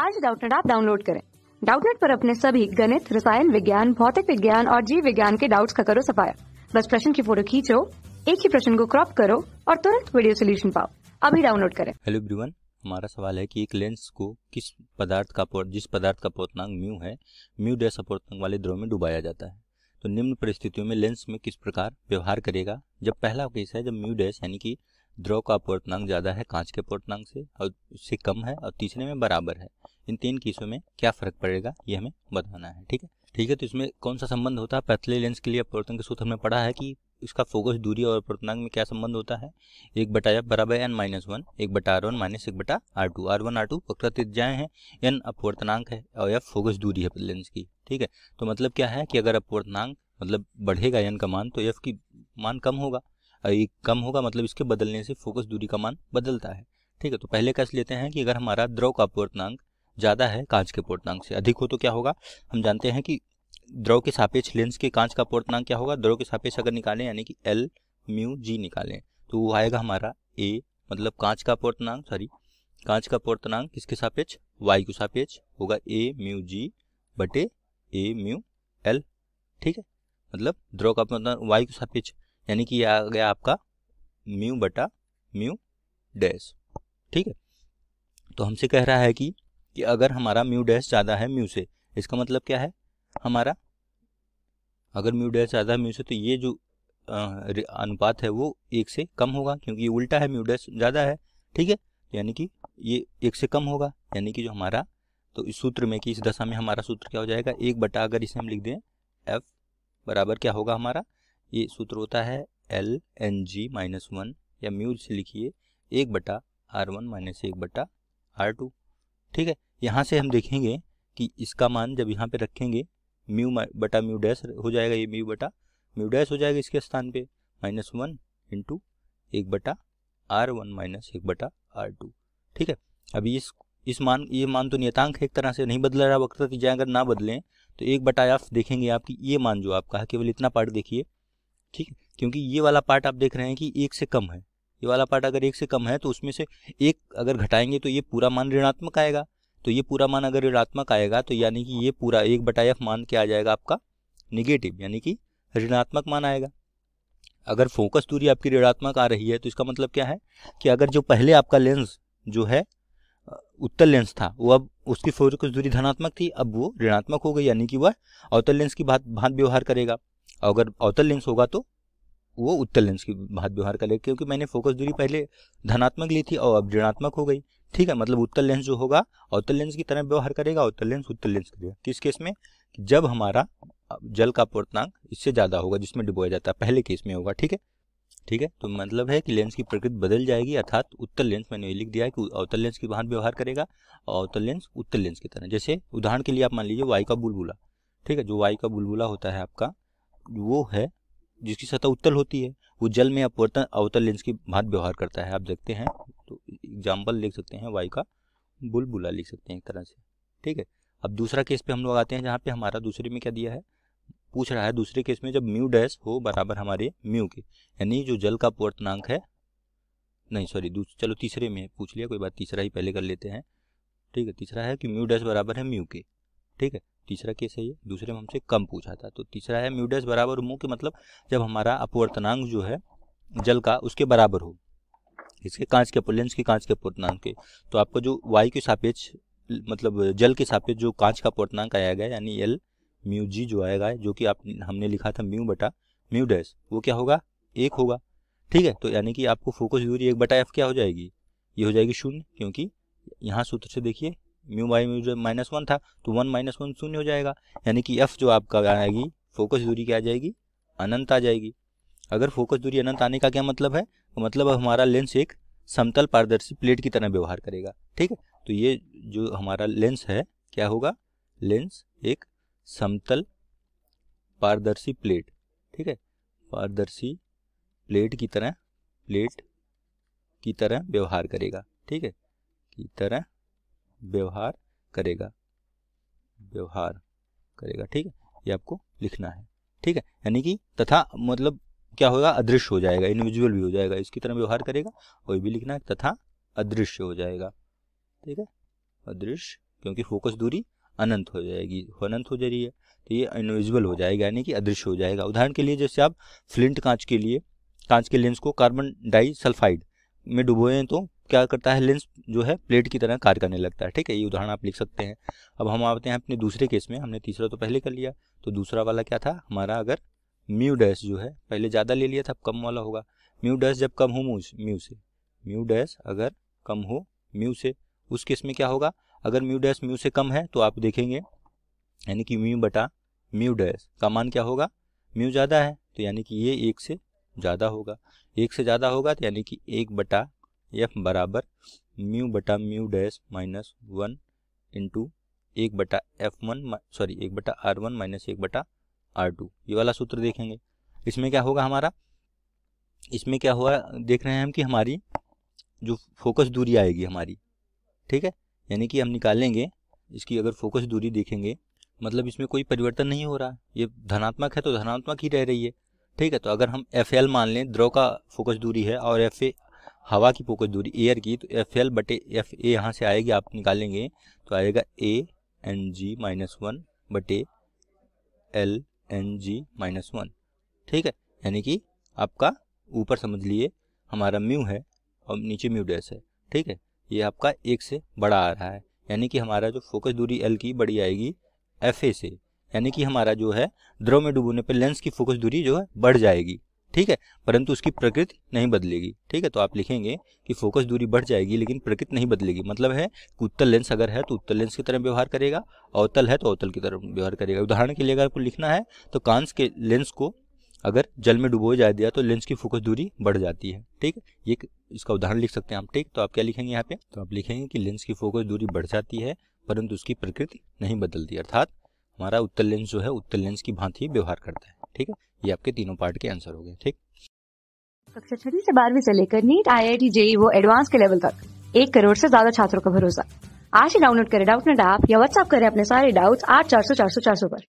आज डाउटनेट आप डाउनलोड करें डाउटनेट पर अपने सभी गणित रसायन विज्ञान भौतिक विज्ञान और जीव विज्ञान के डाउट्स का करो सफाया बस प्रश्न की फोटो खींचो एक ही प्रश्न को क्रॉप करो और तुरंत वीडियो सोल्यूशन पाओ अभी डाउनलोड करें हेलो एवरीवन हमारा सवाल है कि एक लेंस को किस पदार्थ का जिस पदार्थ का पोतनांग म्यू है म्यू डैश अपूर्णांक वाले ध्रुव में डुबाया जाता है तो निम्न परिस्थितियों में लेंस में किस प्रकार व्यवहार करेगा जब पहला केस है जब म्यू डैश यानी कि द्रव का अपवर्तनांक ज़्यादा है कांच के अपवर्तनांक से और उससे कम है और तीसरे में बराबर है इन तीन केसों में क्या फ़र्क पड़ेगा ये हमें बताना है ठीक है ठीक है तो इसमें कौन सा संबंध होता है पतले लेंस के लिए अपवर्तन के सूत्र में पढ़ा है कि इसका फोकस दूरी और अपवर्तनांक में क्या संबंध होता है एक बटा एफ बराबर एन माइनस वन एक बटा आर वन माइनस एक बटा R two R one R two प्रकृत हैं एन अपवर्तनांक है और एफ फोकस दूरी है लेंस की ठीक है तो मतलब क्या है कि अगर अपवर्तनांक मतलब बढ़ेगा एन का मान तो एफ की मान कम होगा एक कम होगा मतलब इसके बदलने से फोकस दूरी का मान बदलता है ठीक है तो पहले कैसे लेते हैं कि अगर हमारा द्रव का पूर्णांक ज़्यादा है कांच के पूर्णांक से अधिक हो तो क्या होगा हम जानते हैं कि द्रव के सापेक्ष लेंस के कांच का पूर्णांक क्या होगा द्रव के सापेक्ष अगर निकालें यानी कि एल म्यू जी निकालें तो वो आएगा हमारा ए मतलब कांच का पूर्णांक सॉरी कांच का पूर्णांक किसके सापेक्ष वाई के सापेक्ष होगा ए म्यू जी बटे ए म्यू एल ठीक है मतलब द्रव का पूर्णांक वाई के सापेक्ष यानी कि आ गया आपका म्यू बटा म्यू डैश ठीक है तो हमसे कह रहा है कि कि अगर हमारा म्यू डैश ज़्यादा है म्यू से इसका मतलब क्या है हमारा अगर म्यू डैश ज़्यादा है म्यू से तो ये जो अनुपात है वो एक से कम होगा क्योंकि ये उल्टा है म्यू डैश ज़्यादा है ठीक है तो यानी कि ये एक से कम होगा यानी कि जो हमारा तो इस सूत्र में कि इस दशा में हमारा सूत्र क्या हो जाएगा एक बटा अगर इसे हम लिख दें एफ बराबर क्या होगा हमारा ये सूत्र होता है L N G minus one या म्यू से लिखिए एक बटा आर वन माइनस एक बटा आर टू ठीक है यहाँ से हम देखेंगे कि इसका मान जब यहाँ पे रखेंगे म्यू बटा म्यू डैश हो जाएगा ये म्यू बटा म्यू डैश हो जाएगा इसके स्थान पे माइनस वन इंटू एक बटा आर वन माइनस एक बटा आर टू ठीक है अभी इस इस मान ये मान तो नियतांक है एक तरह से नहीं बदल रहा वक्त जाए अगर ना बदलें तो एक बटा आप देखेंगे आपकी ये मान जो आपका है केवल इतना पार्ट देखिए ठीक क्योंकि ये वाला पार्ट आप देख रहे हैं कि एक से कम है ये वाला पार्ट अगर एक से कम है तो उसमें से एक अगर घटाएंगे तो ये पूरा मान ऋणात्मक आएगा तो ये पूरा मान अगर ऋणात्मक आएगा तो यानी कि ये पूरा एक बटाई एफ मान क्या आ जाएगा आपका निगेटिव यानी कि ऋणात्मक मान आएगा अगर फोकस दूरी आपकी ऋणात्मक आ रही है तो इसका मतलब क्या है कि अगर जो पहले आपका लेंस जो है उत्तर लेंस था वो अब उसकी फोकस दूरी धनात्मक थी अब वो ऋणात्मक हो गई यानी कि वह अवतल लेंस की बात भात व्यवहार करेगा और अगर अवतल लेंस होगा तो वो उत्तर लेंस की बात व्यवहार करेगा क्योंकि मैंने फोकस दूरी पहले धनात्मक ली थी और अब ऋणात्मक हो गई ठीक है मतलब उत्तर लेंस जो होगा अवतल लेंस की तरह व्यवहार करेगा अवतल लेंस उत्तर लेंस करेगा किस केस में जब हमारा जल का अपवर्तनांक इससे ज़्यादा होगा जिसमें डुबोया जाता है पहले केस में होगा ठीक है ठीक है तो मतलब है कि लेंस की प्रकृति बदल जाएगी अर्थात उत्तर लेंस मैंने ये लिख दिया है कि अवतल लेंस की बात व्यवहार करेगा और अवतल लेंस उत्तर लेंस की तरह जैसे उदाहरण के लिए आप मान लीजिए वाई का बुलबुला ठीक है जो वाई का बुलबुला होता है आपका वो है जिसकी सतह उत्तल होती है वो जल में अपवर्तन अवतल लेंस की भात व्यवहार करता है आप देखते हैं तो एग्जाम्पल लिख सकते हैं वाई का बुलबुला लिख सकते हैं एक तरह से ठीक है अब दूसरा केस पे हम लोग आते हैं जहाँ पे हमारा दूसरे में क्या दिया है पूछ रहा है दूसरे केस में जब म्यू डैश हो बराबर हमारे म्यू के यानी जो जल का अपवर्तनांक है नहीं सॉरी चलो तीसरे में पूछ लिया कोई बात तीसरा ही पहले कर लेते हैं ठीक है तीसरा है कि म्यू डैश बराबर है म्यू के ठीक है तीसरा केस है ये दूसरे में हमसे कम पूछा था तो तीसरा है म्यूडस बराबर मुँह के मतलब जब हमारा अपवर्तनांक जो है जल का उसके बराबर हो इसके कांच के लेंस के कांच के अपवर्तनांग के तो आपका जो वायु के सापेक्ष मतलब जल के सापेक्ष जो कांच का अपवर्तनांक गया यानी एल म्यू जी जो आएगा जो कि आप हमने लिखा था म्यू बटा म्यू डैश वो क्या होगा एक होगा ठीक है तो यानी कि आपको फोकस दूरी एक बटा एफ क्या हो जाएगी ये हो जाएगी शून्य क्योंकि यहाँ सूत्र से देखिए म्यू बाई म्यू जो माइनस वन था तो वन माइनस वन शून्य हो जाएगा यानी कि एफ जो आपका आएगी फोकस दूरी क्या आ जाएगी अनंत आ जाएगी अगर फोकस दूरी अनंत आने का क्या मतलब है तो मतलब हमारा लेंस एक समतल पारदर्शी प्लेट की तरह व्यवहार करेगा ठीक है तो ये जो हमारा लेंस है क्या होगा लेंस एक समतल पारदर्शी प्लेट ठीक है पारदर्शी प्लेट की तरह प्लेट की तरह व्यवहार करेगा ठीक है की तरह व्यवहार करेगा व्यवहार करेगा ठीक है ये आपको लिखना है ठीक है यानी कि तथा मतलब क्या होगा अदृश्य हो जाएगा इनविजुअल भी हो जाएगा इसकी तरह व्यवहार करेगा और ये भी लिखना है तथा अदृश्य हो जाएगा ठीक है अदृश्य क्योंकि फोकस दूरी अनंत हो जाएगी अनंत हो जा रही है तो ये इनविजिबल हो जाएगा यानी कि अदृश्य हो जाएगा उदाहरण के लिए जैसे आप फ्लिंट कांच के लिए कांच के लेंस को कार्बन डाइसल्फाइड में डुबोएं तो क्या करता है लेंस जो है प्लेट की तरह कार्य करने लगता है ठीक है ये उदाहरण आप लिख सकते हैं अब हम आते हैं अपने दूसरे केस में हमने तीसरा तो पहले कर लिया तो दूसरा वाला क्या था हमारा अगर म्यू डैश जो है पहले ज़्यादा ले लिया था अब कम वाला होगा म्यू डैश जब कम हो म्यू म्यू से म्यू डैश अगर कम हो म्यू से उस केस में क्या होगा अगर म्यू डैश म्यू से कम है तो आप देखेंगे यानी कि म्यू बटा म्यू डैश का मान क्या होगा म्यू ज़्यादा है तो यानी कि ये एक से ज़्यादा होगा एक से ज़्यादा होगा तो यानी कि एक बटा एफ बराबर म्यू बटा mu dash minus one into एक बटा एफ वन सॉरी एक बटा आर वन माइनस एक बटा आर टू ये वाला सूत्र देखेंगे इसमें क्या होगा हमारा इसमें क्या हुआ देख रहे हैं हम कि हमारी जो फोकस दूरी आएगी हमारी ठीक है यानी कि हम निकालेंगे इसकी अगर फोकस दूरी देखेंगे मतलब इसमें कोई परिवर्तन नहीं हो रहा ये धनात्मक है तो धनात्मक ही रह रही है ठीक है तो अगर हम एफ एल मान लें द्रव का फोकस दूरी है और एफ ए हवा की फोकस दूरी एयर की तो एफ एल बटे एफ ए यहाँ से आएगी आप निकालेंगे तो आएगा A N G minus one बटे L N G minus one ठीक है यानी कि आपका ऊपर समझ लिए हमारा म्यू है और नीचे म्यू डैस है ठीक है ये आपका एक से बड़ा आ रहा है यानी कि हमारा जो फोकस दूरी एल की बड़ी आएगी एफ ए से यानी कि हमारा जो है द्रव में डूबने पर लेंस की फोकस दूरी जो है बढ़ जाएगी ठीक है परंतु उसकी प्रकृति नहीं बदलेगी ठीक है तो आप लिखेंगे कि फोकस दूरी बढ़ जाएगी लेकिन प्रकृति नहीं बदलेगी मतलब है कि उत्तल लेंस अगर है तो उत्तल लेंस की तरह व्यवहार करेगा अवतल है तो अवतल की तरह व्यवहार करेगा उदाहरण के लिए अगर आपको लिखना है तो कांस के लेंस को अगर जल में डुबो जा दिया तो लेंस की फोकस दूरी बढ़ जाती है ठीक ये इसका उदाहरण लिख सकते हैं आप ठीक तो आप क्या लिखेंगे यहाँ पे तो आप लिखेंगे कि लेंस की फोकस दूरी बढ़ जाती है परंतु उसकी प्रकृति नहीं बदलती अर्थात हमारा उत्तर लेंस जो है उत्तर लेंस की भांति व्यवहार करता है ठीक है ये आपके तीनों पार्ट के आंसर हो गए ठीक कक्षा छठी से बारहवीं से लेकर NEET I I T JEE वो एडवांस के लेवल तक एक करोड़ से ज्यादा छात्रों का भरोसा आज ही डाउनलोड करें डाउट नेट ऐप या व्हाट्सअप करें अपने सारे डाउट्स आठ चार सौ चार सौ चार सौ पर